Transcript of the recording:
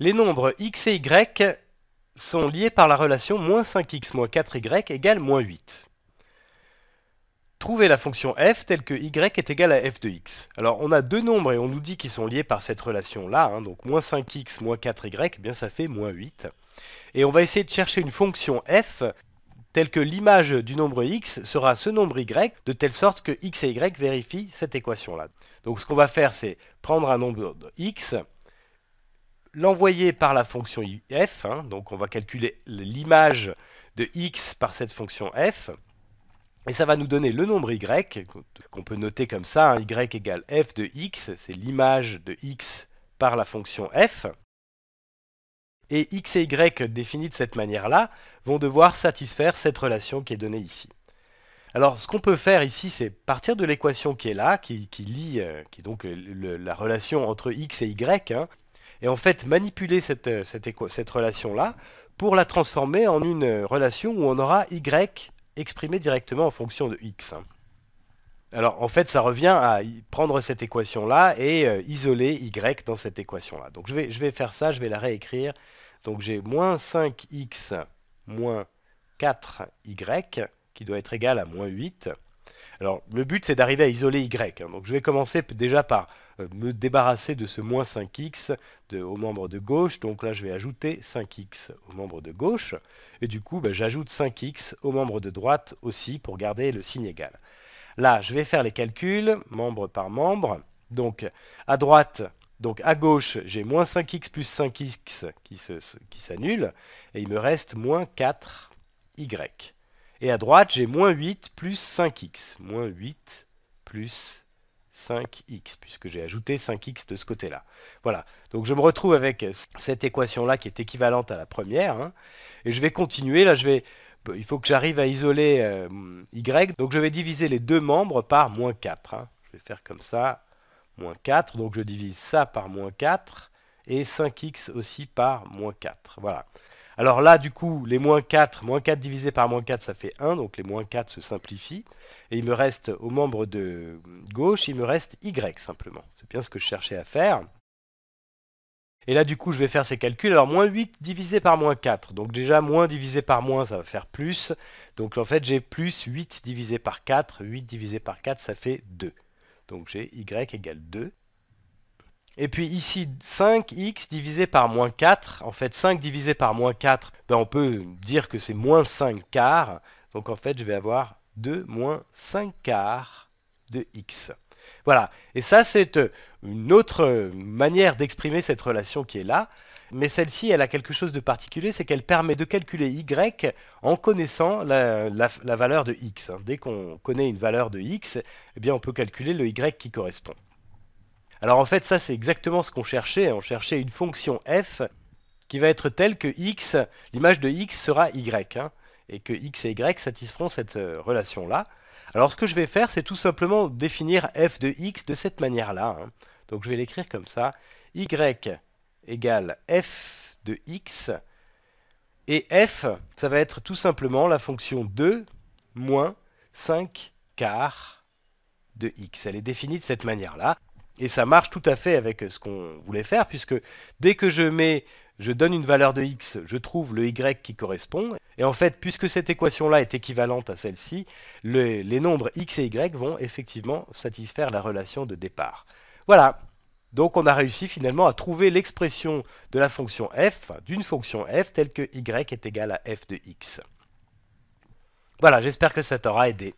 Les nombres x et y sont liés par la relation moins 5x moins 4y égale moins 8. Trouvez la fonction f telle que y est égale à f de x. Alors on a deux nombres et on nous dit qu'ils sont liés par cette relation-là, hein. donc moins 5x moins 4y, eh bien ça fait moins 8. Et on va essayer de chercher une fonction f telle que l'image du nombre x sera ce nombre y, de telle sorte que x et y vérifient cette équation-là. Donc ce qu'on va faire, c'est prendre un nombre x, l'envoyer par la fonction f, hein, donc on va calculer l'image de x par cette fonction f, et ça va nous donner le nombre y, qu'on peut noter comme ça, hein, y égale f de x, c'est l'image de x par la fonction f. Et x et y définis de cette manière-là vont devoir satisfaire cette relation qui est donnée ici. Alors ce qu'on peut faire ici, c'est partir de l'équation qui est là, qui, lie, euh, qui est donc la relation entre x et y, hein, et en fait manipuler cette, euh, cette, relation-là pour la transformer en une euh, relation où on aura Y exprimé directement en fonction de X. Hein. Alors en fait ça revient à prendre cette équation-là et euh, isoler Y dans cette équation-là. Donc je vais, je vais faire ça, je vais la réécrire. Donc j'ai moins 5X moins 4Y qui doit être égal à moins 8. Alors le but c'est d'arriver à isoler Y. Hein. Donc je vais commencer déjà par euh, me débarrasser de ce moins 5x de, au membre de gauche. Donc là je vais ajouter 5x au membre de gauche. Et du coup bah, j'ajoute 5x au membre de droite aussi pour garder le signe égal. Là je vais faire les calculs, membre par membre. Donc à droite, donc à gauche j'ai moins 5x plus 5x qui s'annule. et il me reste moins 4y. Et à droite, j'ai moins 8 plus 5x. Moins 8 plus 5x, puisque j'ai ajouté 5x de ce côté-là. Voilà, donc je me retrouve avec cette équation-là qui est équivalente à la première. Hein. et je vais continuer, là je vais... Bah, il faut que j'arrive à isoler euh, y, donc je vais diviser les deux membres par moins 4. Hein. Je vais faire comme ça, moins 4, donc je divise ça par moins 4, et 5x aussi par moins 4. Voilà. Alors là, du coup, les moins 4, moins 4 divisé par moins 4, ça fait 1, donc les moins 4 se simplifient. Et il me reste, au membre de gauche, il me reste y simplement. C'est bien ce que je cherchais à faire. Et là, du coup, je vais faire ces calculs. Alors, moins 8 divisé par moins 4. Donc déjà, moins divisé par moins, ça va faire plus. Donc en fait, j'ai plus 8 divisé par 4. 8 divisé par 4, ça fait 2. Donc j'ai y égale 2. Et puis ici, 5x divisé par moins 4. En fait, 5 divisé par moins 4, ben, on peut dire que c'est moins 5 quarts. Donc en fait, je vais avoir 2 moins 5 quarts de x. Voilà. Et ça, c'est euh, une autre euh, manière d'exprimer cette relation qui est là. Mais celle-ci, elle a quelque chose de particulier, c'est qu'elle permet de calculer y en connaissant la, la valeur de x. Hein. Dès qu'on connaît une valeur de x, eh bien on peut calculer le y qui correspond. Alors en fait, ça c'est exactement ce qu'on cherchait. On cherchait une fonction f qui va être telle que x, l'image de x sera y, hein, et que x et y satisferont cette euh, relation-là. Alors ce que je vais faire, c'est tout simplement définir f de x de cette manière-là. Hein. Donc je vais l'écrire comme ça, y égale f de x, et f, ça va être tout simplement la fonction 2 moins 5 quarts de x. Elle est définie de cette manière-là. Et ça marche tout à fait avec euh, ce qu'on voulait faire, puisque dès que je mets, je donne une valeur de x, je trouve le y qui correspond. Et en fait, puisque cette équation-là est équivalente à celle-ci, les nombres x et y vont effectivement satisfaire la relation de départ. Voilà. Donc on a réussi finalement à trouver l'expression de la fonction f, d'une fonction f telle que y est égale à f de x. Voilà, j'espère que ça t'aura aidé.